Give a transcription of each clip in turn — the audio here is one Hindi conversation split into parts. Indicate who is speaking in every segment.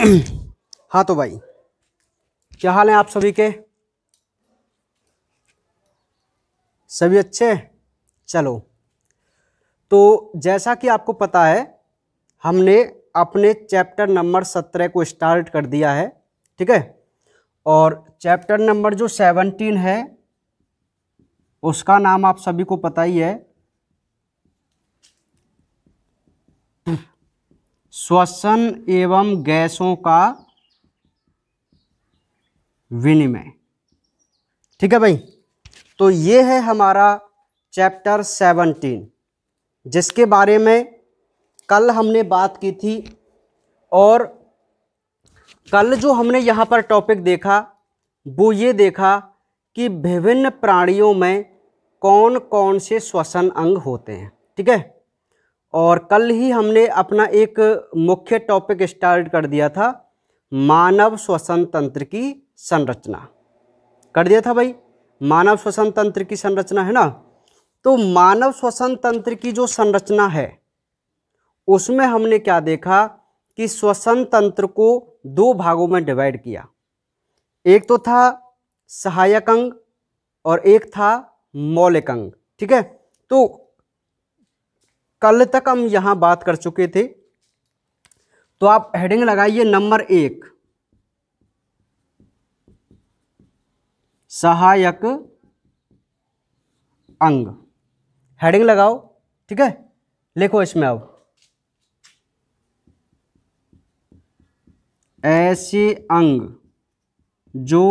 Speaker 1: हाँ तो भाई क्या हाल है आप सभी के सभी अच्छे चलो तो जैसा कि आपको पता है हमने अपने चैप्टर नंबर सत्रह को स्टार्ट कर दिया है ठीक है और चैप्टर नंबर जो सेवनटीन है उसका नाम आप सभी को पता ही है श्वसन एवं गैसों का विनिमय ठीक है भाई तो ये है हमारा चैप्टर सेवनटीन जिसके बारे में कल हमने बात की थी और कल जो हमने यहाँ पर टॉपिक देखा वो ये देखा कि विभिन्न प्राणियों में कौन कौन से श्वसन अंग होते हैं ठीक है और कल ही हमने अपना एक मुख्य टॉपिक स्टार्ट कर दिया था मानव श्वसन तंत्र की संरचना कर दिया था भाई मानव श्वसन तंत्र की संरचना है ना तो मानव श्वसन तंत्र की जो संरचना है उसमें हमने क्या देखा कि श्वसन तंत्र को दो भागों में डिवाइड किया एक तो था सहायक अंग और एक था मौलिक अंग ठीक है तो कल तक हम यहां बात कर चुके थे तो आप हेडिंग लगाइए नंबर एक सहायक अंग हेडिंग लगाओ ठीक है लिखो इसमें अब ऐसे अंग जो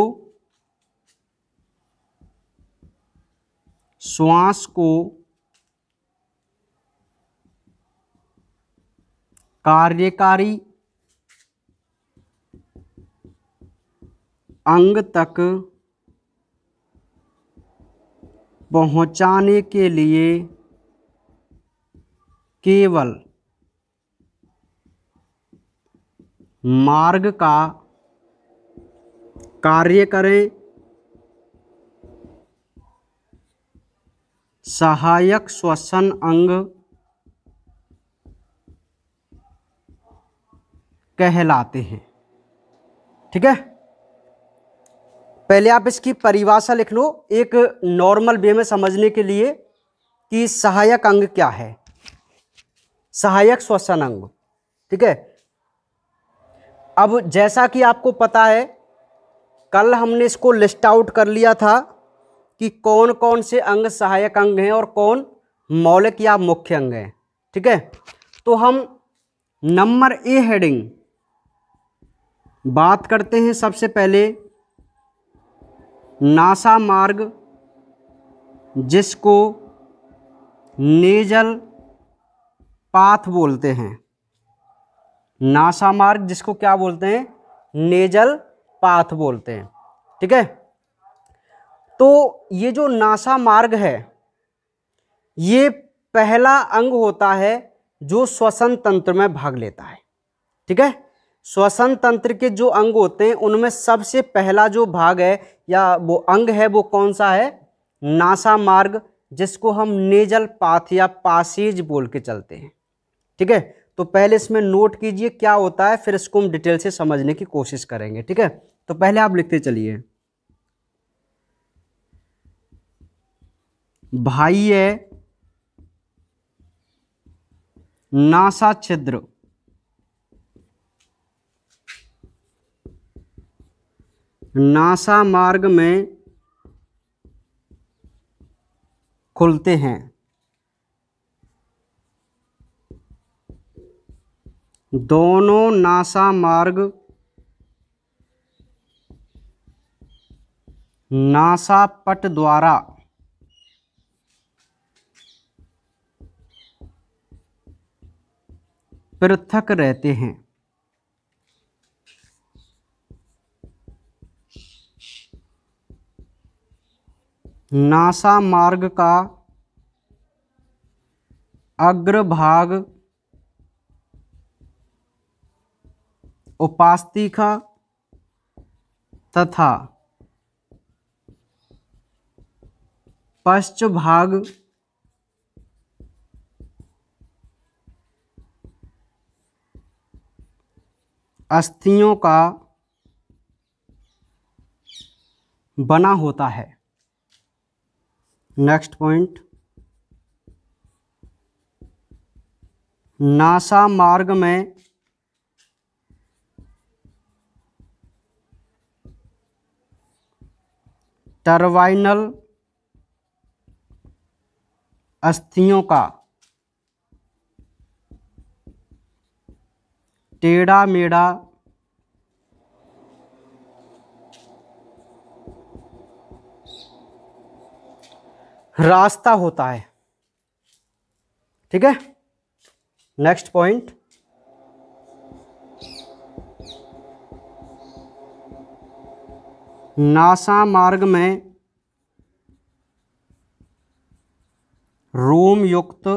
Speaker 1: श्वास को कार्यकारी अंग तक पहुंचाने के लिए केवल मार्ग का कार्य करें सहायक श्वसन अंग कहलाते हैं ठीक है पहले आप इसकी परिभाषा लिख लो एक नॉर्मल वे में समझने के लिए कि सहायक अंग क्या है सहायक श्वसन अंग ठीक है अब जैसा कि आपको पता है कल हमने इसको लिस्ट आउट कर लिया था कि कौन कौन से अंग सहायक अंग हैं और कौन मौलिक या मुख्य अंग हैं ठीक है तो हम नंबर ए हेडिंग बात करते हैं सबसे पहले नासा मार्ग जिसको नेजल पाथ बोलते हैं नासा मार्ग जिसको क्या बोलते हैं नेजल पाथ बोलते हैं ठीक है तो ये जो नासा मार्ग है ये पहला अंग होता है जो श्वसन तंत्र में भाग लेता है ठीक है श्वसन तंत्र के जो अंग होते हैं उनमें सबसे पहला जो भाग है या वो अंग है वो कौन सा है नासा मार्ग जिसको हम नेजल पाथ या पासेज बोल के चलते हैं ठीक है तो पहले इसमें नोट कीजिए क्या होता है फिर इसको हम डिटेल से समझने की कोशिश करेंगे ठीक है तो पहले आप लिखते चलिए भाई है नासा छिद्र नासा मार्ग में खुलते हैं दोनों नासा मार्ग नासा पट द्वारा पृथक रहते हैं नासा मार्ग का अग्रभाग उपास्तिका तथा पश्च भाग अस्थियों का बना होता है नेक्स्ट पॉइंट नासा मार्ग में टर्वाइनल अस्थियों का टेढ़ा मेढ़ा रास्ता होता है ठीक है नेक्स्ट पॉइंट नासा मार्ग में रोम युक्त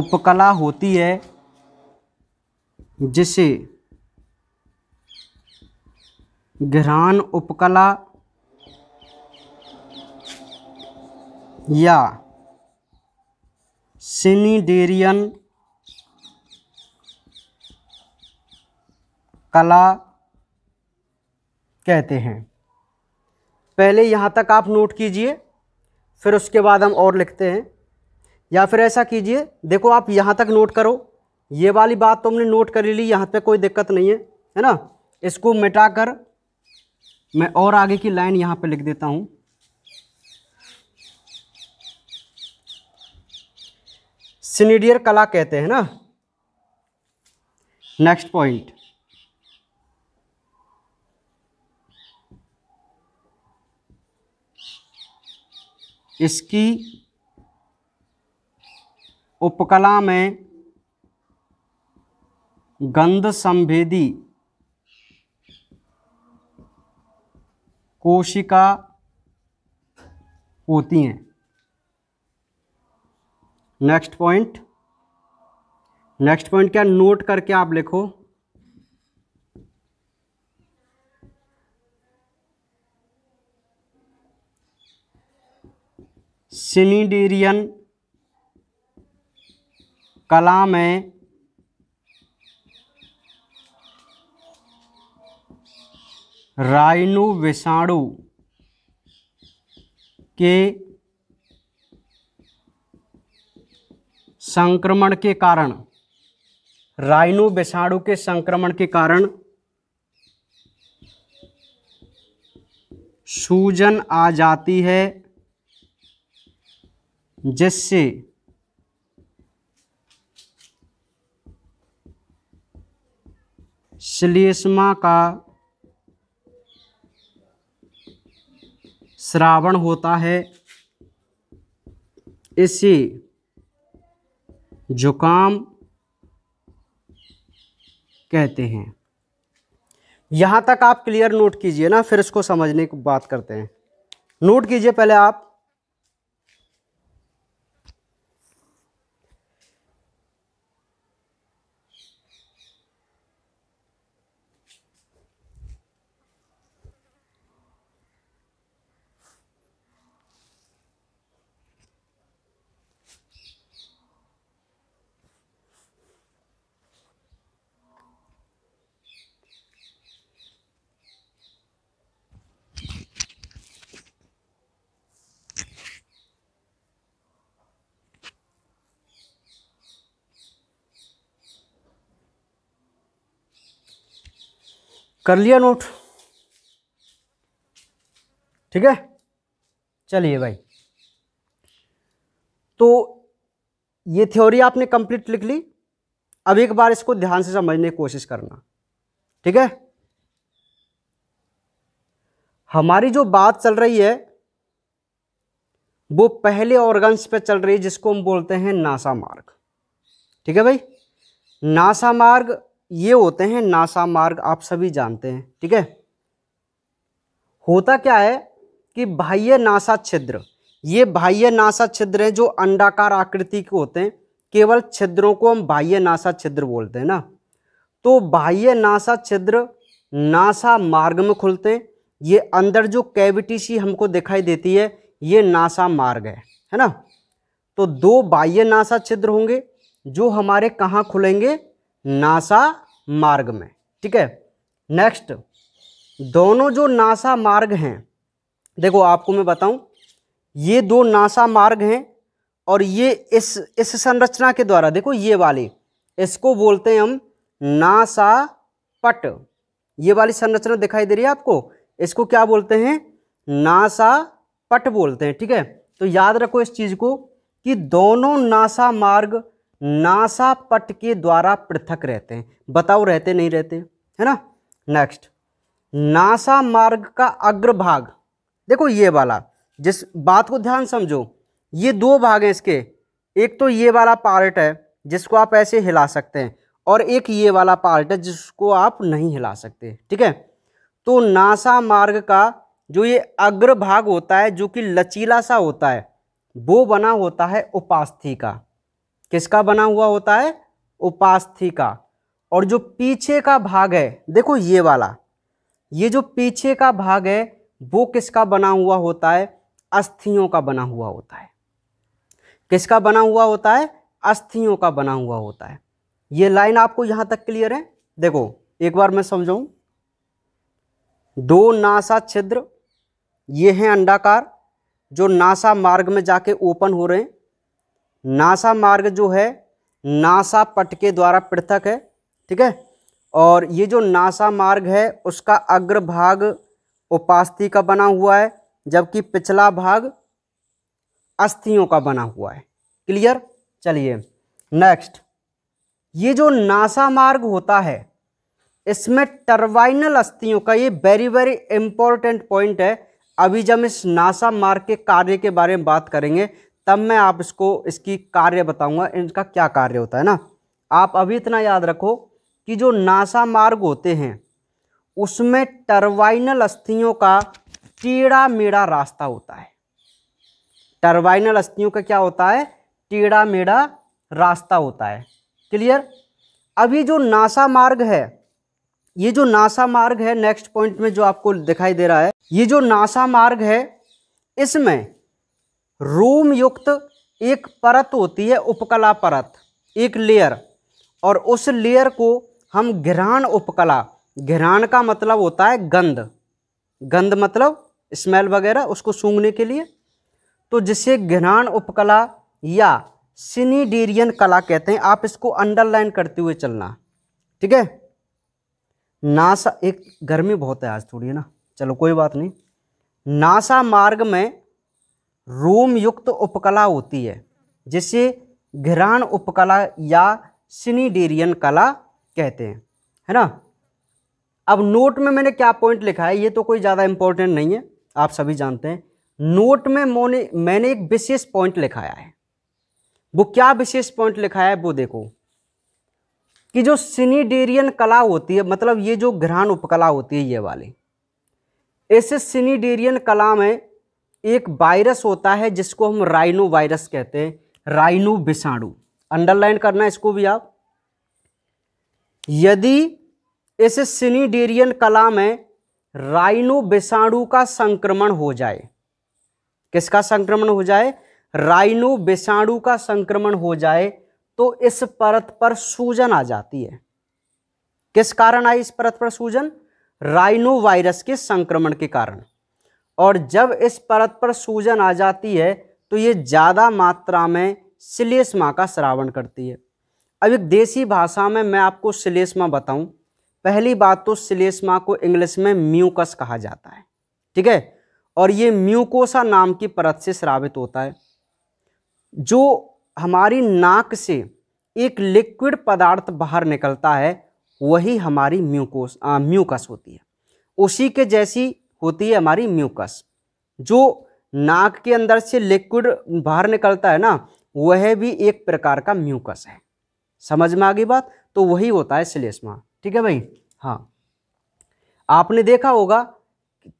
Speaker 1: उपकला होती है जिसे घरान उपकला या सिनीडेरियन कला कहते हैं पहले यहाँ तक आप नोट कीजिए फिर उसके बाद हम और लिखते हैं या फिर ऐसा कीजिए देखो आप यहाँ तक नोट करो ये वाली बात तो हमने नोट कर ली यहाँ पे कोई दिक्कत नहीं है है ना इसको मिटाकर मैं और आगे की लाइन यहाँ पे लिख देता हूँ सीनीडियर कला कहते हैं ना नेक्स्ट पॉइंट इसकी उपकला में गंध संभेदी कोशिका होती हैं नेक्स्ट पॉइंट नेक्स्ट पॉइंट क्या नोट करके आप लिखो सिनीडेरियन कला में राइनु विषाणु के संक्रमण के कारण राइनो विषाणु के संक्रमण के कारण सूजन आ जाती है जिससे श्लेष्मा का श्रावण होता है इसी जुकाम कहते हैं यहाँ तक आप क्लियर नोट कीजिए ना फिर इसको समझने की बात करते हैं नोट कीजिए पहले आप कर लिया नोट ठीक है चलिए भाई तो ये थ्योरी आपने कंप्लीट लिख ली अब एक बार इसको ध्यान से समझने की कोशिश करना ठीक है हमारी जो बात चल रही है वो पहले ऑर्गन्स पे चल रही है जिसको हम बोलते हैं नासा मार्ग ठीक है भाई नासा मार्ग ये होते हैं नासा मार्ग आप सभी जानते हैं ठीक है होता क्या है कि बाह्य नासा छिद्र ये बाह्य नासा छिद्र हैं जो अंडाकार आकृति के होते हैं केवल छिद्रों को हम बाह्य नासा छिद्र बोलते हैं ना तो बाह्य नासा छिद्र नासा मार्ग में खुलते हैं ये अंदर जो कैविटी सी हमको दिखाई देती है ये नासा मार्ग है है ना तो दो बाह्य नासा छिद्र होंगे जो हमारे कहाँ खुलेंगे नासा मार्ग में ठीक है नेक्स्ट दोनों जो नासा मार्ग हैं देखो आपको मैं बताऊं ये दो नासा मार्ग हैं और ये इस इस संरचना के द्वारा देखो ये वाली इसको बोलते हैं हम नासा पट ये वाली संरचना दिखाई दे रही है आपको इसको क्या बोलते हैं नासा पट बोलते हैं ठीक है तो याद रखो इस चीज़ को कि दोनों नासा मार्ग नासा पट के द्वारा पृथक रहते हैं बताओ रहते नहीं रहते है ना नेक्स्ट नासा मार्ग का अग्रभाग देखो ये वाला जिस बात को ध्यान समझो ये दो भाग हैं इसके एक तो ये वाला पार्ट है जिसको आप ऐसे हिला सकते हैं और एक ये वाला पार्ट है जिसको आप नहीं हिला सकते ठीक है तो नासा मार्ग का जो ये अग्रभाग होता है जो कि लचीला सा होता है वो बना होता है उपास्थि का किसका बना हुआ होता है उपास्थि का और जो पीछे का भाग है देखो ये वाला ये जो पीछे का भाग है वो किसका बना हुआ होता है अस्थियों का बना हुआ होता है किसका बना हुआ होता है अस्थियों का बना हुआ होता है ये लाइन आपको यहां तक क्लियर है देखो एक बार मैं समझाऊं दो नासा छिद्र ये हैं अंडाकार जो नासा मार्ग में जाके ओपन हो रहे हैं नासा मार्ग जो है नासा पट के द्वारा पृथक है ठीक है और ये जो नासा मार्ग है उसका अग्रभाग उपास्थि का बना हुआ है जबकि पिछला भाग अस्थियों का बना हुआ है क्लियर चलिए नेक्स्ट ये जो नासा मार्ग होता है इसमें टर्बाइनल अस्थियों का ये वेरी वेरी इंपॉर्टेंट पॉइंट है अभी जब इस नासा मार्ग के कार्य के बारे में बात करेंगे तब मैं आप इसको इसकी कार्य बताऊंगा इनका क्या कार्य होता है ना आप अभी इतना याद रखो कि जो नासा मार्ग होते हैं उसमें टर्बाइनल अस्थियों का टेढ़ा मेढ़ा रास्ता होता है टर्बाइनल अस्थियों का क्या होता है टेढ़ा मेढ़ा रास्ता होता है क्लियर अभी जो नासा मार्ग है ये जो नासा मार्ग है नेक्स्ट पॉइंट में जो आपको दिखाई दे रहा है ये जो नासा मार्ग है इसमें रोम युक्त एक परत होती है उपकला परत एक लेयर और उस लेयर को हम घिरान उपकला घिरान का मतलब होता है गंध गंध मतलब स्मेल वगैरह उसको सूंघने के लिए तो जिसे घिरान उपकला या सिनीडेरियन कला कहते हैं आप इसको अंडरलाइन करते हुए चलना ठीक है नासा एक गर्मी बहुत है आज थोड़ी है ना चलो कोई बात नहीं नासा मार्ग में रोम युक्त उपकला होती है जिसे घिराण उपकला या सिनीडेरियन कला कहते हैं है ना अब नोट में मैंने क्या पॉइंट लिखा है ये तो कोई ज़्यादा इम्पोर्टेंट नहीं है आप सभी जानते हैं नोट में मोने मैंने एक विशेष पॉइंट लिखाया है वो क्या विशेष पॉइंट लिखाया है वो देखो कि जो सिनीडेरियन कला होती है मतलब ये जो घृण उपकला होती है ये वाली इस सिनीडेरियन कला में एक वायरस होता है जिसको हम राइनो वायरस कहते हैं राइनो विषाणु अंडरलाइन करना इसको भी आप यदि इस सिनीडेरियन कला में राइनो विषाणु का संक्रमण हो जाए किसका संक्रमण हो जाए राइनो विषाणु का संक्रमण हो जाए तो इस परत पर सूजन आ जाती है किस कारण आई इस परत पर सूजन राइनो वायरस के संक्रमण के कारण और जब इस परत पर सूजन आ जाती है तो ये ज़्यादा मात्रा में सिलेस्मा का श्रावण करती है अब एक देसी भाषा में मैं आपको सिलेस्मा बताऊं पहली बात तो सिलेस्मा को इंग्लिश में म्यूकस कहा जाता है ठीक है और ये म्यूकोसा नाम की परत से श्रावित होता है जो हमारी नाक से एक लिक्विड पदार्थ बाहर निकलता है वही हमारी म्यूकोस म्यूकस होती है उसी के जैसी होती है हमारी म्यूकस जो नाक के अंदर से लिक्विड बाहर निकलता है ना वह भी एक प्रकार का म्यूकस है समझ में आ गई बात तो वही होता है सिलेस्मा ठीक है भाई हाँ आपने देखा होगा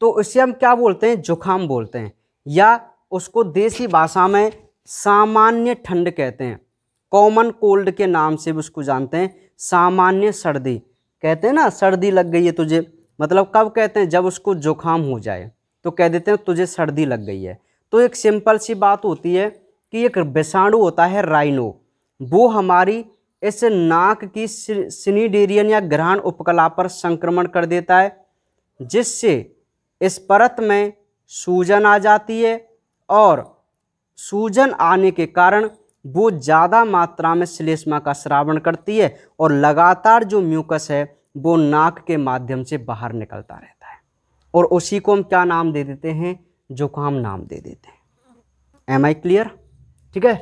Speaker 1: तो इसे हम क्या बोलते हैं जुखाम बोलते हैं या उसको देसी भाषा में सामान्य ठंड कहते हैं कॉमन कोल्ड के नाम से भी उसको जानते हैं सामान्य सर्दी कहते हैं ना सर्दी लग गई है तुझे मतलब कब कहते हैं जब उसको जुखाम हो जाए तो कह देते हैं तुझे सर्दी लग गई है तो एक सिंपल सी बात होती है कि एक विषाणु होता है राइनो वो हमारी इस नाक की सिनीडेरियन या ग्रहण उपकला पर संक्रमण कर देता है जिससे इस परत में सूजन आ जाती है और सूजन आने के कारण वो ज़्यादा मात्रा में श्लेष्मा का श्रावण करती है और लगातार जो म्यूकस है वो नाक के माध्यम से बाहर निकलता रहता है और उसी को हम क्या नाम दे देते हैं जुकाम नाम दे देते हैं एम आई क्लियर ठीक है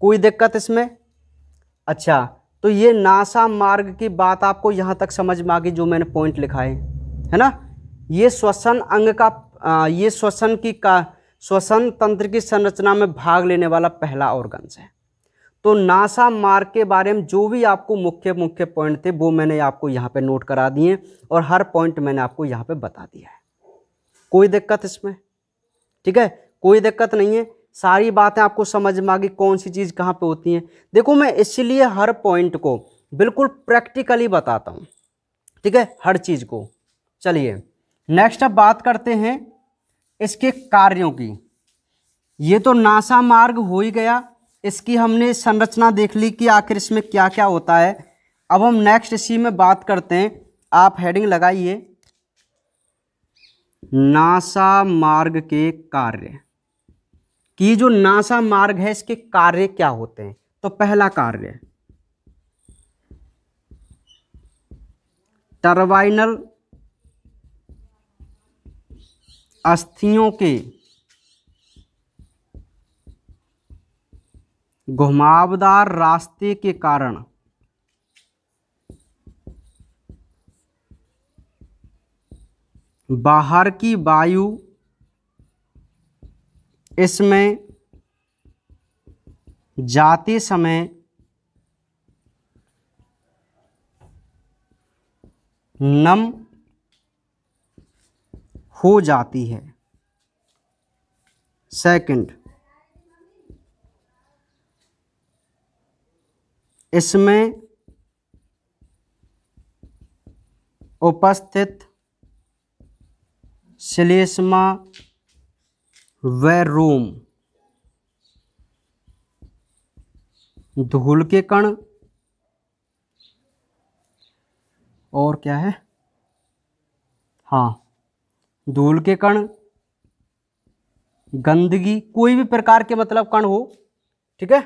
Speaker 1: कोई दिक्कत इसमें अच्छा तो ये नासा मार्ग की बात आपको यहाँ तक समझ में आ गई जो मैंने पॉइंट लिखा है है ना ये श्वसन अंग का आ, ये श्वसन की का श्वसन तंत्र की संरचना में भाग लेने वाला पहला ऑर्गन्स है तो नासा मार्क के बारे में जो भी आपको मुख्य मुख्य पॉइंट थे वो मैंने आपको यहाँ पे नोट करा दिए और हर पॉइंट मैंने आपको यहाँ पे बता दिया है कोई दिक्कत इसमें ठीक है कोई दिक्कत नहीं है सारी बातें आपको समझ में आ गई कौन सी चीज़ कहाँ पे होती है देखो मैं इसलिए हर पॉइंट को बिल्कुल प्रैक्टिकली बताता हूँ ठीक है हर चीज़ को चलिए नेक्स्ट अब बात करते हैं इसके कार्यों की ये तो नासा मार्ग हो ही गया इसकी हमने संरचना देख ली कि आखिर इसमें क्या क्या होता है अब हम नेक्स्ट इसी में बात करते हैं आप हेडिंग लगाइए नासा मार्ग के कार्य कि जो नासा मार्ग है इसके कार्य क्या होते हैं तो पहला कार्य टर्बाइनल अस्थियों के घुमावदार रास्ते के कारण बाहर की वायु इसमें जाते समय नम हो जाती है सेकंड इसमें उपस्थित श्लेष्मा व रोम धूल के कण और क्या है हाँ धूल के कण गंदगी कोई भी प्रकार के मतलब कण हो ठीक है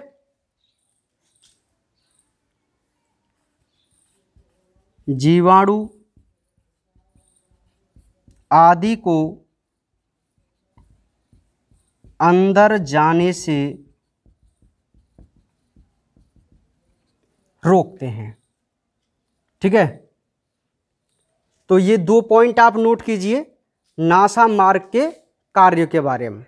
Speaker 1: जीवाणु आदि को अंदर जाने से रोकते हैं ठीक है तो ये दो पॉइंट आप नोट कीजिए नासा मार्ग के कार्य के बारे में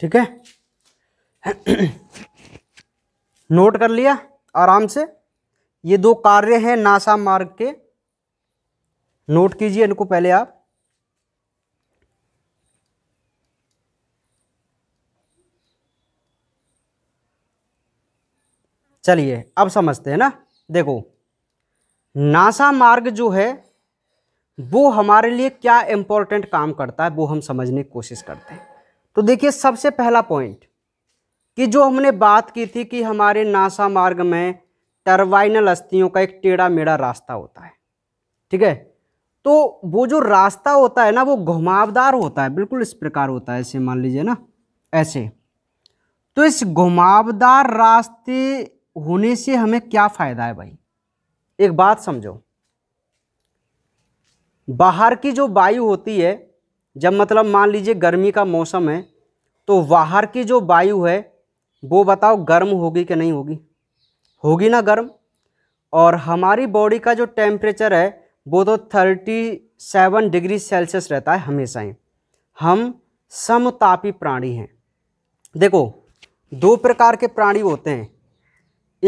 Speaker 1: ठीक है नोट कर लिया आराम से ये दो कार्य हैं नासा मार्ग के नोट कीजिए इनको पहले आप चलिए अब समझते हैं ना देखो नासा मार्ग जो है वो हमारे लिए क्या इंपॉर्टेंट काम करता है वो हम समझने की कोशिश करते हैं तो देखिए सबसे पहला पॉइंट कि जो हमने बात की थी कि हमारे नासा मार्ग में टर्वाइनल अस्थियों का एक टेढ़ा मेढ़ा रास्ता होता है ठीक है तो वो जो रास्ता होता है ना वो घुमावदार होता है बिल्कुल इस प्रकार होता है ऐसे मान लीजिए ना ऐसे तो इस घुमावदार रास्ते होने से हमें क्या फ़ायदा है भाई एक बात समझो बाहर की जो वायु होती है जब मतलब मान लीजिए गर्मी का मौसम है तो बाहर की जो वायु है वो बताओ गर्म होगी कि नहीं होगी होगी ना गर्म और हमारी बॉडी का जो टेम्परेचर है वो तो थर्टी सेवन डिग्री सेल्सियस रहता है हमेशा ही हम समतापी प्राणी हैं देखो दो प्रकार के प्राणी होते हैं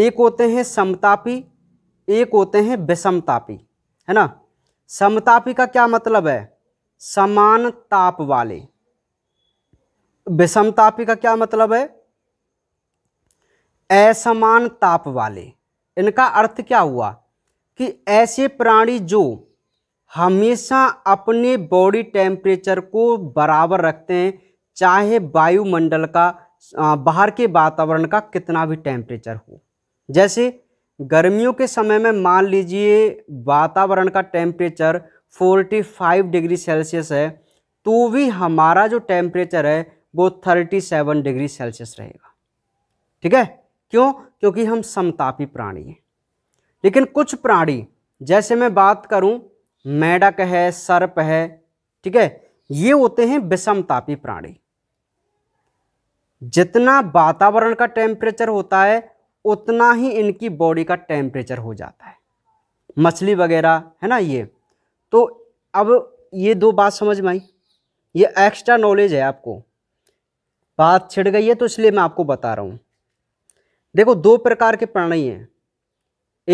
Speaker 1: एक होते हैं समतापी एक होते हैं विषमतापी है ना समतापी का क्या मतलब है समान ताप वाले विषमतापी का क्या मतलब है असमान ताप वाले इनका अर्थ क्या हुआ कि ऐसे प्राणी जो हमेशा अपने बॉडी टेम्परेचर को बराबर रखते हैं चाहे वायुमंडल का बाहर के वातावरण का कितना भी टेम्परेचर हो जैसे गर्मियों के समय में मान लीजिए वातावरण का टेम्परेचर 45 डिग्री सेल्सियस है तो भी हमारा जो टेम्परेचर है वो 37 डिग्री सेल्सियस रहेगा ठीक है क्यों क्योंकि हम समतापी प्राणी हैं लेकिन कुछ प्राणी जैसे मैं बात करूं मेढक है सर्प है ठीक है ये होते हैं विषमतापी प्राणी जितना वातावरण का टेम्परेचर होता है उतना ही इनकी बॉडी का टेम्परेचर हो जाता है मछली वगैरह है ना ये तो अब ये दो बात समझ में आई ये एक्स्ट्रा नॉलेज है आपको बात छिड़ गई है तो इसलिए मैं आपको बता रहा हूँ देखो दो प्रकार के प्रणयी हैं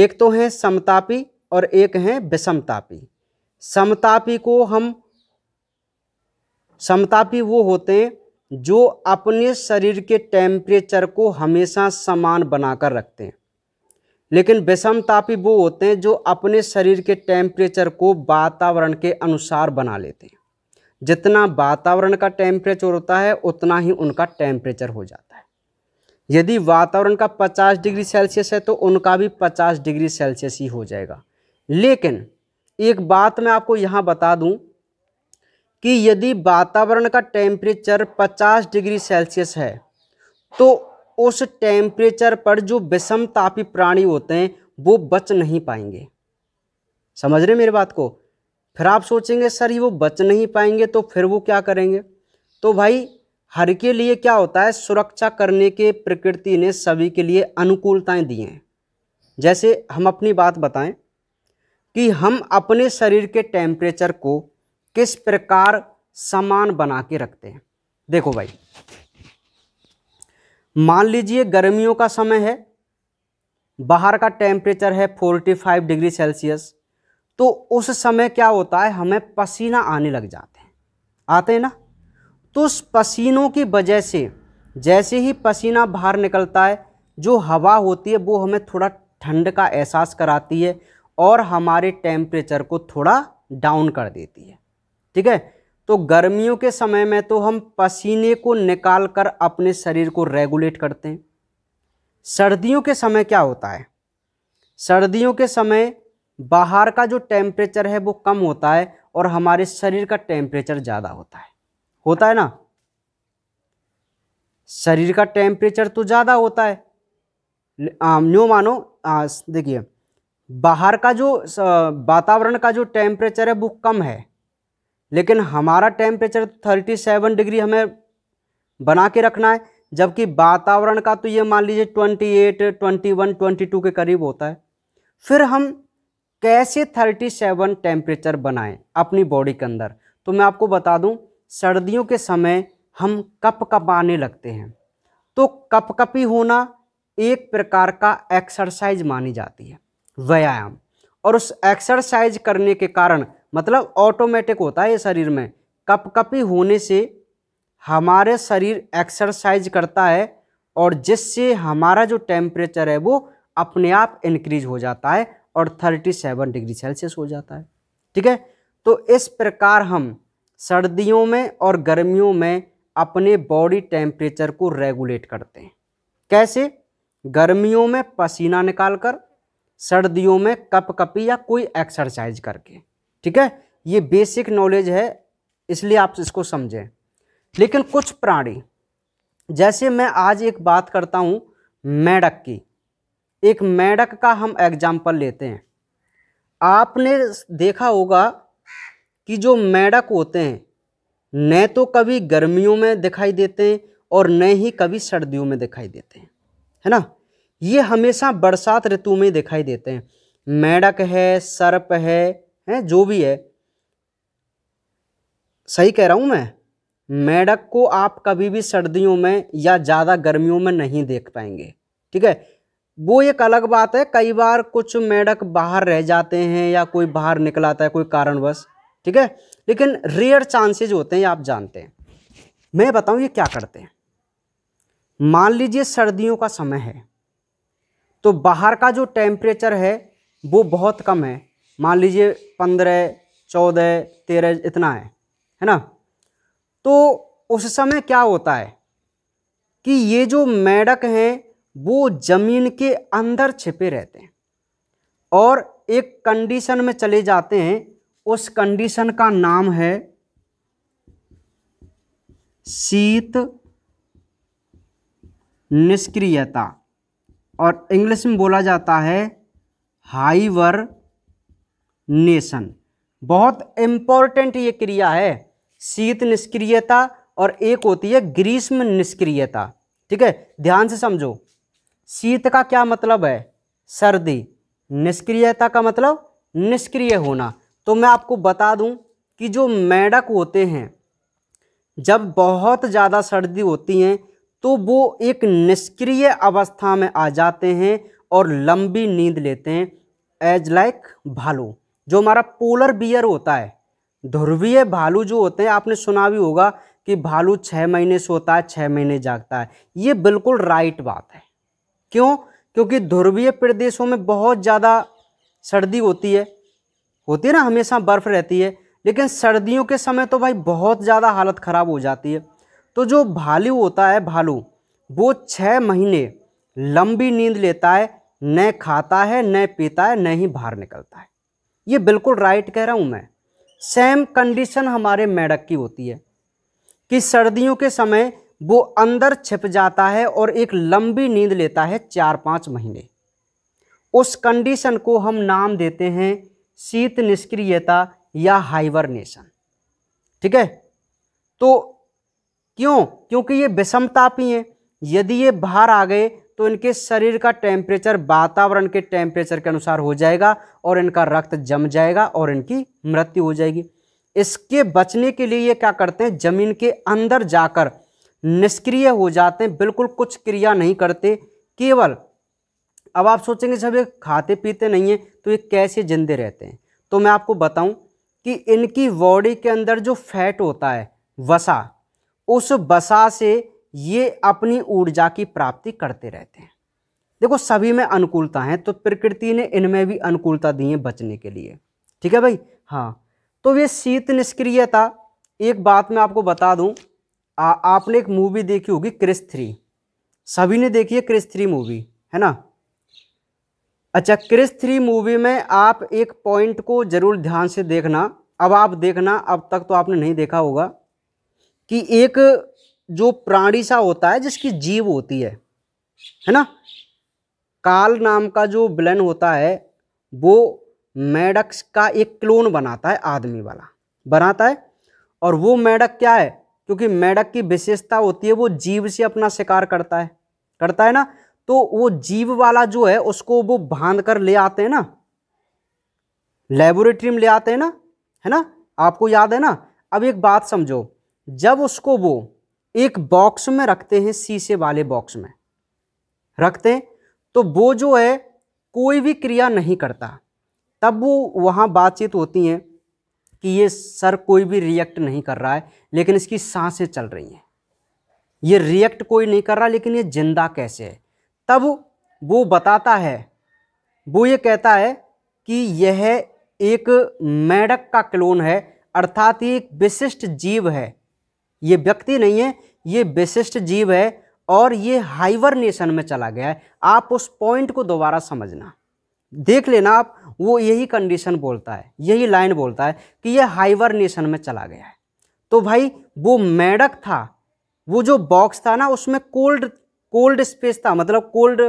Speaker 1: एक तो हैं समतापी और एक हैं विषमतापी समतापी को हम समतापी वो होते हैं जो अपने शरीर के टेम्परेचर को हमेशा समान बनाकर रखते हैं लेकिन विषमतापी वो होते हैं जो अपने शरीर के टेम्परेचर को वातावरण के अनुसार बना लेते हैं जितना वातावरण का टेम्परेचर होता है उतना ही उनका टेम्परेचर हो जाता है यदि वातावरण का 50 डिग्री सेल्सियस है तो उनका भी 50 डिग्री सेल्सियस ही हो जाएगा लेकिन एक बात मैं आपको यहाँ बता दूँ कि यदि वातावरण का टेम्परेचर 50 डिग्री सेल्सियस है तो उस टेम्परेचर पर जो विषम तापी प्राणी होते हैं वो बच नहीं पाएंगे समझ रहे मेरी बात को फिर आप सोचेंगे सर ये वो बच नहीं पाएंगे तो फिर वो क्या करेंगे तो भाई हर के लिए क्या होता है सुरक्षा करने के प्रकृति ने सभी के लिए अनुकूलताएं दी हैं जैसे हम अपनी बात बताएं कि हम अपने शरीर के टेम्परेचर को किस प्रकार समान बना के रखते हैं देखो भाई मान लीजिए गर्मियों का समय है बाहर का टेम्परेचर है 45 डिग्री सेल्सियस तो उस समय क्या होता है हमें पसीना आने लग जाते हैं आते हैं ना तो उस पसीनों की वजह से जैसे ही पसीना बाहर निकलता है जो हवा होती है वो हमें थोड़ा ठंड का एहसास कराती है और हमारे टेम्परेचर को थोड़ा डाउन कर देती है ठीक है तो गर्मियों के समय में तो हम पसीने को निकाल कर अपने शरीर को रेगुलेट करते हैं सर्दियों के समय क्या होता है सर्दियों के समय बाहर का जो टेम्परेचर है वो कम होता है और हमारे शरीर का टेम्परेचर ज़्यादा होता है होता है ना शरीर का टेम्परेचर तो ज़्यादा होता है न्यू मानो देखिए बाहर का जो वातावरण का जो टेम्परेचर है वो कम है लेकिन हमारा टेम्परेचर थर्टी सेवन डिग्री हमें बना के रखना है जबकि वातावरण का तो ये मान लीजिए twenty eight twenty one twenty two के करीब होता है फिर हम कैसे थर्टी सेवन टेम्परेचर बनाएं अपनी बॉडी के अंदर तो मैं आपको बता दूं सर्दियों के समय हम कप कपाने लगते हैं तो कप कपी होना एक प्रकार का एक्सरसाइज मानी जाती है व्यायाम और उस एक्सरसाइज करने के कारण मतलब ऑटोमेटिक होता है ये शरीर में कपकपी होने से हमारे शरीर एक्सरसाइज करता है और जिससे हमारा जो टेम्परेचर है वो अपने आप इंक्रीज हो जाता है और 37 डिग्री सेल्सियस हो जाता है ठीक है तो इस प्रकार हम सर्दियों में और गर्मियों में अपने बॉडी टेम्परेचर को रेगुलेट करते हैं कैसे गर्मियों में पसीना निकाल कर सर्दियों में कप कपी या कोई एक्सरसाइज करके ठीक है ये बेसिक नॉलेज है इसलिए आप इसको समझें लेकिन कुछ प्राणी जैसे मैं आज एक बात करता हूँ मेढक की एक मेढक का हम एग्जाम्पल लेते हैं आपने देखा होगा कि जो मेढक होते हैं न तो कभी गर्मियों में दिखाई देते हैं और न ही कभी सर्दियों में दिखाई देते हैं है ना ये हमेशा बरसात ऋतु में दिखाई देते हैं मेढक है सर्प है हैं जो भी है सही कह रहा हूँ मैं मेढक को आप कभी भी सर्दियों में या ज़्यादा गर्मियों में नहीं देख पाएंगे ठीक है वो एक अलग बात है कई बार कुछ मेढक बाहर रह जाते हैं या कोई बाहर निकलाता है कोई कारणवश ठीक है लेकिन रेयर चांसेज होते हैं आप जानते हैं मैं बताऊं ये क्या करते हैं मान लीजिए सर्दियों का समय है तो बाहर का जो टेम्परेचर है वो बहुत कम है मान लीजिए पंद्रह चौदह तेरह इतना है है ना तो उस समय क्या होता है कि ये जो मेढक हैं वो ज़मीन के अंदर छिपे रहते हैं और एक कंडीशन में चले जाते हैं उस कंडीशन का नाम है शीत निष्क्रियता और इंग्लिश में बोला जाता है हाइवर नेशन बहुत इम्पोर्टेंट ये क्रिया है शीत निष्क्रियता और एक होती है ग्रीष्म निष्क्रियता ठीक है ध्यान से समझो शीत का क्या मतलब है सर्दी निष्क्रियता का मतलब निष्क्रिय होना तो मैं आपको बता दूं कि जो मेढक होते हैं जब बहुत ज़्यादा सर्दी होती हैं तो वो एक निष्क्रिय अवस्था में आ जाते हैं और लंबी नींद लेते हैं एज लाइक भालू जो हमारा पोलर बियर होता है ध्रुवीय भालू जो होते हैं आपने सुना भी होगा कि भालू छः महीने सोता है छः महीने जागता है ये बिल्कुल राइट बात है क्यों क्योंकि ध्रुवीय प्रदेशों में बहुत ज़्यादा सर्दी होती है होती है ना हमेशा बर्फ़ रहती है लेकिन सर्दियों के समय तो भाई बहुत ज़्यादा हालत ख़राब हो जाती है तो जो भालू होता है भालू वो छः महीने लंबी नींद लेता है न खाता है न पीता है न ही बाहर निकलता है ये बिल्कुल राइट कह रहा हूँ मैं सेम कंडीशन हमारे मेढक की होती है कि सर्दियों के समय वो अंदर छिप जाता है और एक लंबी नींद लेता है चार पाँच महीने उस कंडीशन को हम नाम देते हैं शीत निष्क्रियता या हाइबरनेशन ठीक है तो क्यों क्योंकि ये विषमतापी हैं यदि ये बाहर आ गए तो इनके शरीर का टेम्परेचर वातावरण के टेम्परेचर के अनुसार हो जाएगा और इनका रक्त जम जाएगा और इनकी मृत्यु हो जाएगी इसके बचने के लिए ये क्या करते हैं जमीन के अंदर जाकर निष्क्रिय हो जाते हैं बिल्कुल कुछ क्रिया नहीं करते केवल अब आप सोचेंगे जब ये खाते पीते नहीं हैं तो ये कैसे जिंदे रहते हैं तो मैं आपको बताऊं कि इनकी बॉडी के अंदर जो फैट होता है वसा उस वसा से ये अपनी ऊर्जा की प्राप्ति करते रहते हैं देखो सभी में अनुकूलता है तो प्रकृति ने इनमें भी अनुकूलता दी है बचने के लिए ठीक है भाई हाँ तो ये शीत निष्क्रियता एक बात मैं आपको बता दूं आ, आपने एक मूवी देखी होगी क्रिस थ्री सभी ने देखी है क्रिस थ्री मूवी है ना अच्छा क्रिस थ्री मूवी में आप एक पॉइंट को ज़रूर ध्यान से देखना अब आप देखना अब तक तो आपने नहीं देखा होगा कि एक जो प्राणी सा होता है जिसकी जीव होती है है ना काल नाम का जो ब्लन होता है वो मैडक्स का एक क्लोन बनाता है आदमी वाला बनाता है और वो मैडक क्या है क्योंकि मैडक की विशेषता होती है वो जीव से अपना शिकार करता है करता है ना तो वो जीव वाला जो है उसको वो बांध कर ले आते हैं ना लेबोरेटरी में ले आते हैं ना है ना आपको याद है ना अब एक बात समझो जब उसको वो एक बॉक्स में रखते हैं शीशे वाले बॉक्स में रखते हैं तो वो जो है कोई भी क्रिया नहीं करता तब वो वहाँ बातचीत होती है कि ये सर कोई भी रिएक्ट नहीं कर रहा है लेकिन इसकी सांसें चल रही हैं ये रिएक्ट कोई नहीं कर रहा लेकिन ये जिंदा कैसे है तब वो बताता है वो ये कहता है कि यह एक मेढक का क्लोन है अर्थात ये एक विशिष्ट जीव है ये व्यक्ति नहीं है ये विशिष्ट जीव है और ये हाइबरनेशन में चला गया है आप उस पॉइंट को दोबारा समझना देख लेना आप वो यही कंडीशन बोलता है यही लाइन बोलता है कि यह हाइबरनेशन में चला गया है तो भाई वो मेढक था वो जो बॉक्स था ना उसमें कोल्ड कोल्ड स्पेस था मतलब कोल्ड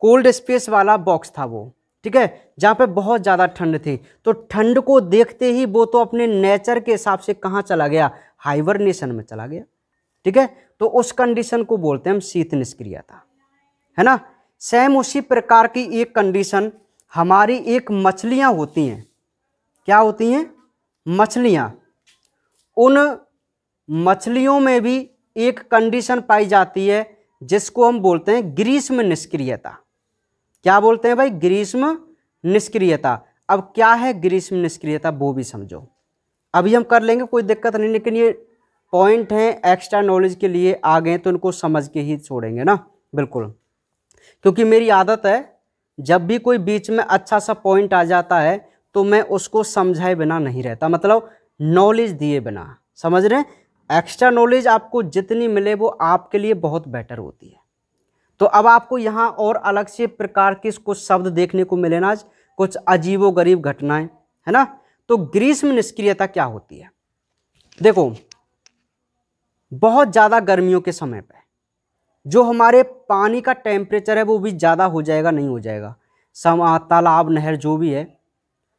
Speaker 1: कोल्ड स्पेस वाला बॉक्स था वो ठीक है जहाँ पे बहुत ज़्यादा ठंड थी तो ठंड को देखते ही वो तो अपने नेचर के हिसाब से कहाँ चला गया हाइबरनेशन में चला गया ठीक है तो उस कंडीशन को बोलते हैं हम शीत निष्क्रियता है ना सेम उसी प्रकार की एक कंडीशन हमारी एक मछलियाँ होती हैं क्या होती हैं मछलियाँ उन मछलियों में भी एक कंडीशन पाई जाती है जिसको हम बोलते हैं ग्रीष्म निष्क्रियता क्या बोलते हैं भाई ग्रीष्म निष्क्रियता अब क्या है ग्रीष्म निष्क्रियता वो भी समझो अभी हम कर लेंगे कोई दिक्कत नहीं लेकिन ये पॉइंट हैं एक्स्ट्रा नॉलेज के लिए आ गए तो उनको समझ के ही छोड़ेंगे ना बिल्कुल क्योंकि मेरी आदत है जब भी कोई बीच में अच्छा सा पॉइंट आ जाता है तो मैं उसको समझाए बिना नहीं रहता मतलब नॉलेज दिए बिना समझ रहे हैं एक्स्ट्रा नॉलेज आपको जितनी मिले वो आपके लिए बहुत बेटर होती है तो अब आपको यहाँ और अलग से प्रकार के कुछ शब्द देखने को मिले ना आज कुछ अजीबो गरीब घटनाएं है ना तो ग्रीष्म निष्क्रियता क्या होती है देखो बहुत ज़्यादा गर्मियों के समय पर जो हमारे पानी का टेम्परेचर है वो भी ज़्यादा हो जाएगा नहीं हो जाएगा सम तालाब नहर जो भी है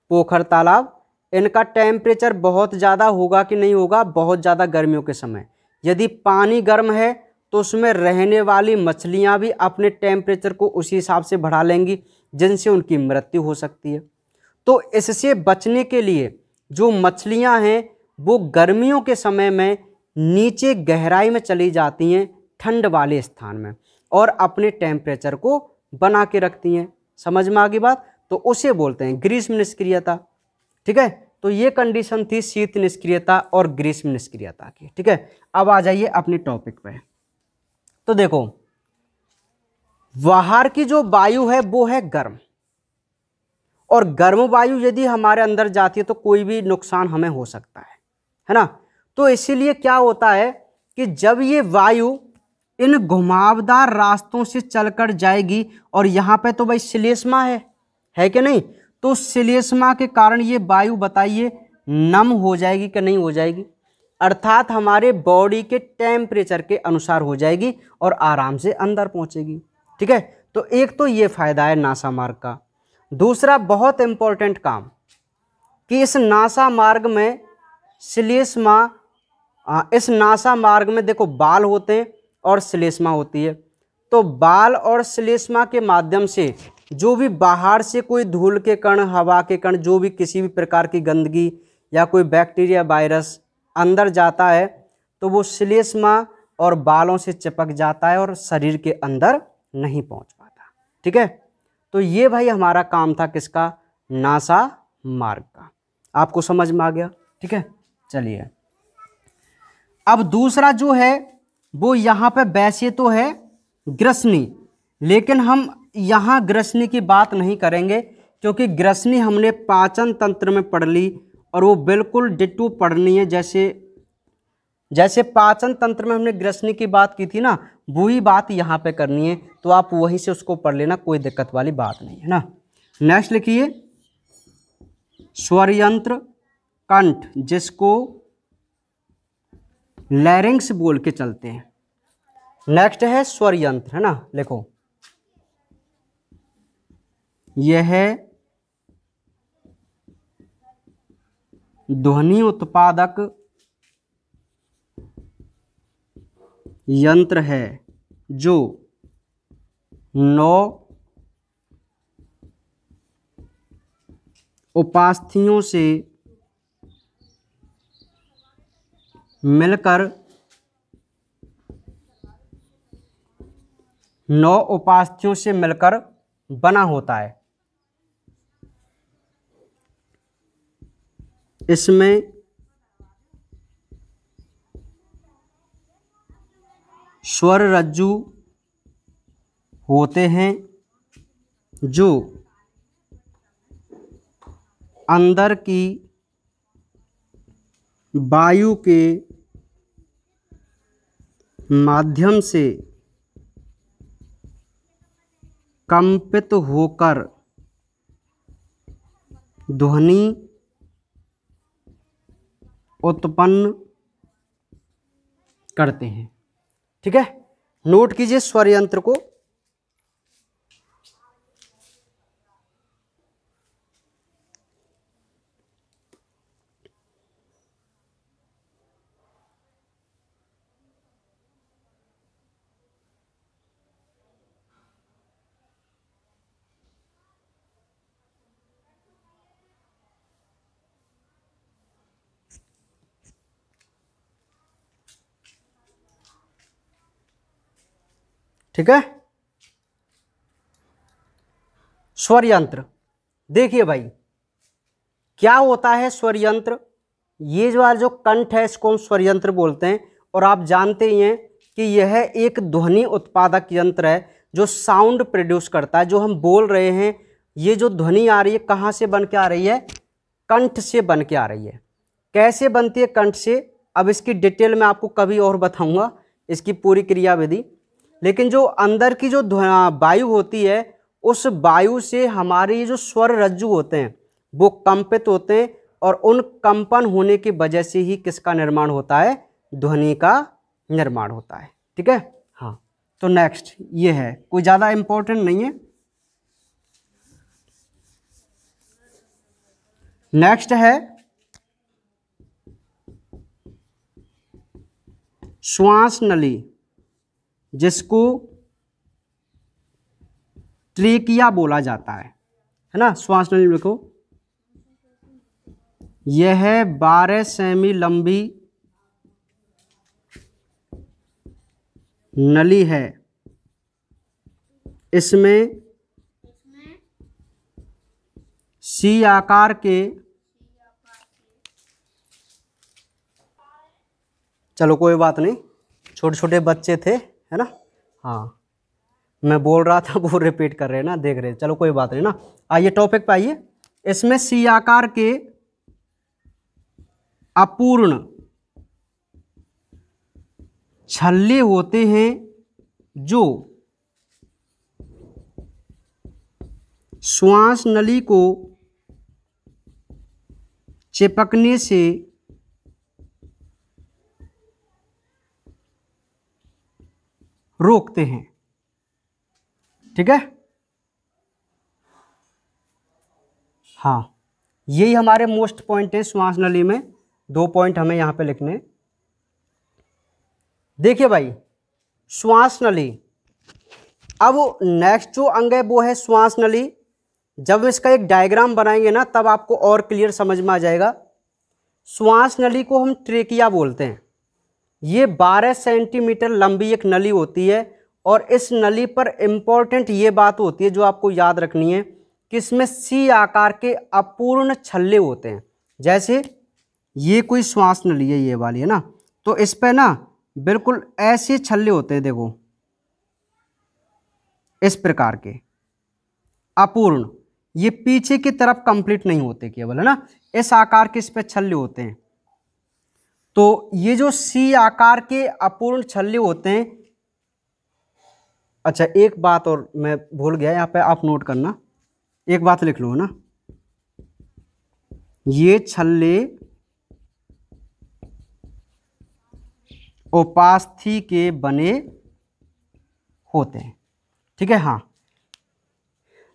Speaker 1: पोखर तालाब इनका टेम्परेचर बहुत ज़्यादा होगा कि नहीं होगा बहुत ज़्यादा गर्मियों के समय यदि पानी गर्म है तो उसमें रहने वाली मछलियाँ भी अपने टेम्परेचर को उसी हिसाब से बढ़ा लेंगी जिनसे उनकी मृत्यु हो सकती है तो इससे बचने के लिए जो मछलियाँ हैं वो गर्मियों के समय में नीचे गहराई में चली जाती हैं ठंड वाले स्थान में और अपने टेम्परेचर को बना के रखती हैं समझ में आ गई बात तो उसे बोलते हैं ग्रीष्म निष्क्रियता ठीक है तो ये कंडीशन थी शीत निष्क्रियता और ग्रीष्म निष्क्रियता की ठीक है अब आ जाइए अपने टॉपिक पे तो देखो बाहर की जो वायु है वो है गर्म और गर्म वायु यदि हमारे अंदर जाती है तो कोई भी नुकसान हमें हो सकता है है ना तो इसीलिए क्या होता है कि जब ये वायु इन घुमावदार रास्तों से चलकर जाएगी और यहाँ पे तो भाई श्लेष्मा है है कि नहीं तो सिलेस्मा के कारण ये वायु बताइए नम हो जाएगी कि नहीं हो जाएगी अर्थात हमारे बॉडी के टेम्परेचर के अनुसार हो जाएगी और आराम से अंदर पहुंचेगी ठीक है तो एक तो ये फ़ायदा है नासा मार्ग का दूसरा बहुत इम्पोर्टेंट काम कि इस नासा मार्ग में सिलेस्मा इस नासा मार्ग में देखो बाल होते हैं और सिलेस्मा होती है तो बाल और सिलेस्मा के माध्यम से जो भी बाहर से कोई धूल के कण हवा के कण जो भी किसी भी प्रकार की गंदगी या कोई बैक्टीरिया वायरस अंदर जाता है तो वो श्लेष्मा और बालों से चिपक जाता है और शरीर के अंदर नहीं पहुंच पाता ठीक है तो ये भाई हमारा काम था किसका नासा मार्ग का आपको समझ में आ गया ठीक है चलिए अब दूसरा जो है वो यहाँ पे वैसे तो है ग्रसनी लेकिन हम यहाँ ग्रसनी की बात नहीं करेंगे क्योंकि ग्रसनी हमने पाचन तंत्र में पढ़ ली और वो बिल्कुल डिटू पढ़नी है जैसे जैसे पाचन तंत्र में हमने ग्रसनी की बात की थी ना वही बात यहाँ पे करनी है तो आप वहीं से उसको पढ़ लेना कोई दिक्कत वाली बात नहीं है ना नेक्स्ट लिखिए स्वरयंत्र कंठ जिसको लैरिंग्स बोल के चलते हैं नेक्स्ट है स्वरयंत्र है ना लिखो यह ध्वनि उत्पादक यंत्र है जो नौ उपास्थियों से मिलकर नौ उपास्थियों से मिलकर बना होता है इसमें स्वर रज्जु होते हैं जो अंदर की वायु के माध्यम से कंपित होकर ध्वनि उत्पन्न करते हैं ठीक है नोट कीजिए स्वर यंत्र को ठीक है स्वर यंत्र देखिए भाई क्या होता है स्वर यंत्र ये जो जो कंठ है इसको हम स्वर यंत्र बोलते हैं और आप जानते ही हैं कि यह एक ध्वनि उत्पादक यंत्र है जो साउंड प्रोड्यूस करता है जो हम बोल रहे हैं ये जो ध्वनि आ रही है कहाँ से बन के आ रही है कंठ से बन के आ रही है कैसे बनती है कंठ से अब इसकी डिटेल में आपको कभी और बताऊंगा इसकी पूरी क्रियाविधि लेकिन जो अंदर की जो वायु होती है उस वायु से हमारे ये जो स्वर रज्जु होते हैं वो कंपित होते हैं और उन कंपन होने की वजह से ही किसका निर्माण होता है ध्वनि का निर्माण होता है ठीक है हाँ तो नेक्स्ट ये है कोई ज़्यादा इम्पोर्टेंट नहीं है नेक्स्ट है श्वास नली जिसको ट्रेकिया बोला जाता है है ना श्वास नली लिखो यह बारह सेमी लंबी नली है इसमें सी आकार के चलो कोई बात नहीं छोटे छोटे बच्चे थे है ना हाँ मैं बोल रहा था वो रिपीट कर रहे हैं ना देख रहे चलो कोई बात नहीं ना आइए टॉपिक पे आइए इसमें सी आकार के अपूर्ण छल्ले होते हैं जो श्वास नली को चिपकने से रोकते हैं ठीक है हाँ यही हमारे मोस्ट पॉइंट हैं श्वास नली में दो पॉइंट हमें यहाँ पे लिखने देखिए भाई श्वास नली अब नेक्स्ट जो अंग है वो है श्वास नली जब इसका एक डायग्राम बनाएंगे ना तब आपको और क्लियर समझ में आ जाएगा श्वास नली को हम ट्रेकिया बोलते हैं ये 12 सेंटीमीटर लंबी एक नली होती है और इस नली पर इम्पॉर्टेंट ये बात होती है जो आपको याद रखनी है कि इसमें सी आकार के अपूर्ण छल्ले होते हैं जैसे ये कोई श्वास नली है ये वाली है ना तो इस पर ना बिल्कुल ऐसे छल्ले होते हैं देखो इस प्रकार के अपूर्ण ये पीछे की तरफ कंप्लीट नहीं होते केवल है ना इस आकार के इस पर छल्ले होते हैं तो ये जो सी आकार के अपूर्ण छल्ले होते हैं अच्छा एक बात और मैं भूल गया यहाँ पे आप नोट करना एक बात लिख लो ना ये छल्ले उपास्थि के बने होते हैं ठीक है हाँ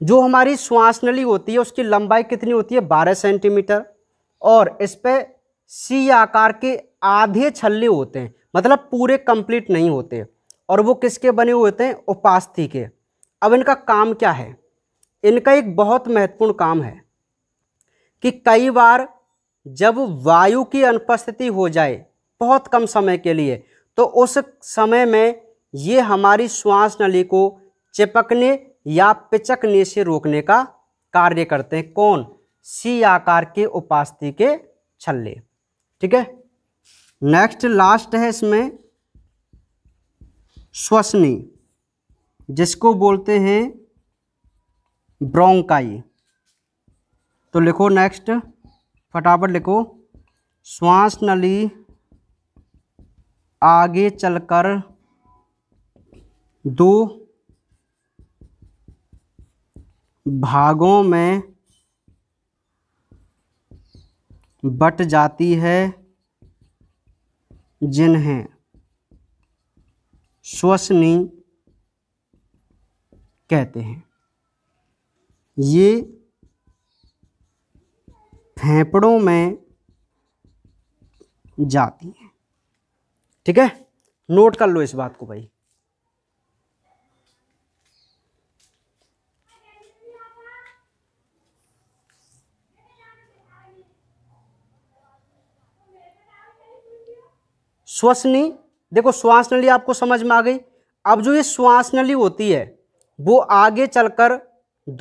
Speaker 1: जो हमारी श्वास नली होती है उसकी लंबाई कितनी होती है बारह सेंटीमीटर और इस पर सी आकार के आधे छल्ले होते हैं मतलब पूरे कंप्लीट नहीं होते और वो किसके बने हुए होते हैं उपास्थि के अब इनका काम क्या है इनका एक बहुत महत्वपूर्ण काम है कि कई बार जब वायु की अनुपस्थिति हो जाए बहुत कम समय के लिए तो उस समय में ये हमारी श्वास नली को चिपकने या पिचकने से रोकने का कार्य करते हैं कौन सी आकार के उपास्थि के छल्ले ठीक है नेक्स्ट लास्ट है इसमें श्वसनी जिसको बोलते हैं ब्रोंकाई तो लिखो नेक्स्ट फटाफट लिखो श्वास नली आगे चलकर दो भागों में बट जाती है जिन्हें श्वसनी कहते हैं ये फेफड़ों में जाती हैं ठीक है नोट कर लो इस बात को भाई श्वसनी देखो श्वास नली आपको समझ में आ गई अब जो ये श्वास नली होती है वो आगे चलकर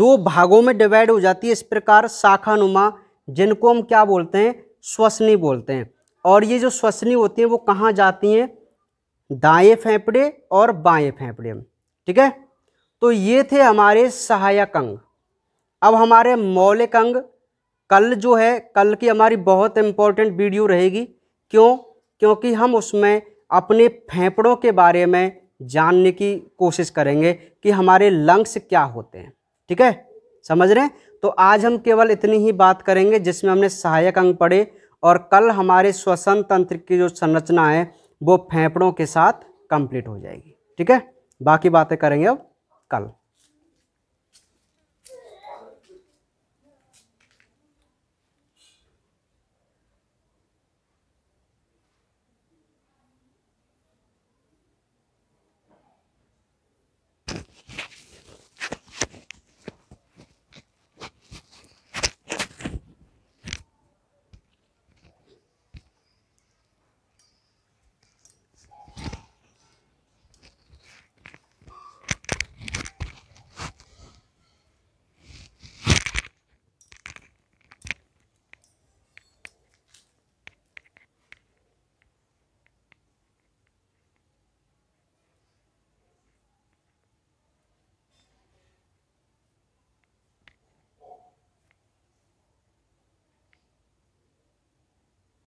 Speaker 1: दो भागों में डिवाइड हो जाती है इस प्रकार शाखानुमा जिनको हम क्या बोलते हैं श्वसनी बोलते हैं और ये जो श्वसनी होती है वो कहाँ जाती हैं दाएं फेंपड़े और बाएं फेंपड़े में ठीक है तो ये थे हमारे सहायक अंग अब हमारे मौलिक अंग कल जो है कल की हमारी बहुत इम्पोर्टेंट वीडियो रहेगी क्यों क्योंकि हम उसमें अपने फेफड़ों के बारे में जानने की कोशिश करेंगे कि हमारे लंग्स क्या होते हैं ठीक है समझ रहे हैं तो आज हम केवल इतनी ही बात करेंगे जिसमें हमने सहायक अंग पढ़े और कल हमारे श्वसन तंत्र की जो संरचना है वो फेफड़ों के साथ कंप्लीट हो जाएगी ठीक है बाकी बातें करेंगे अब कल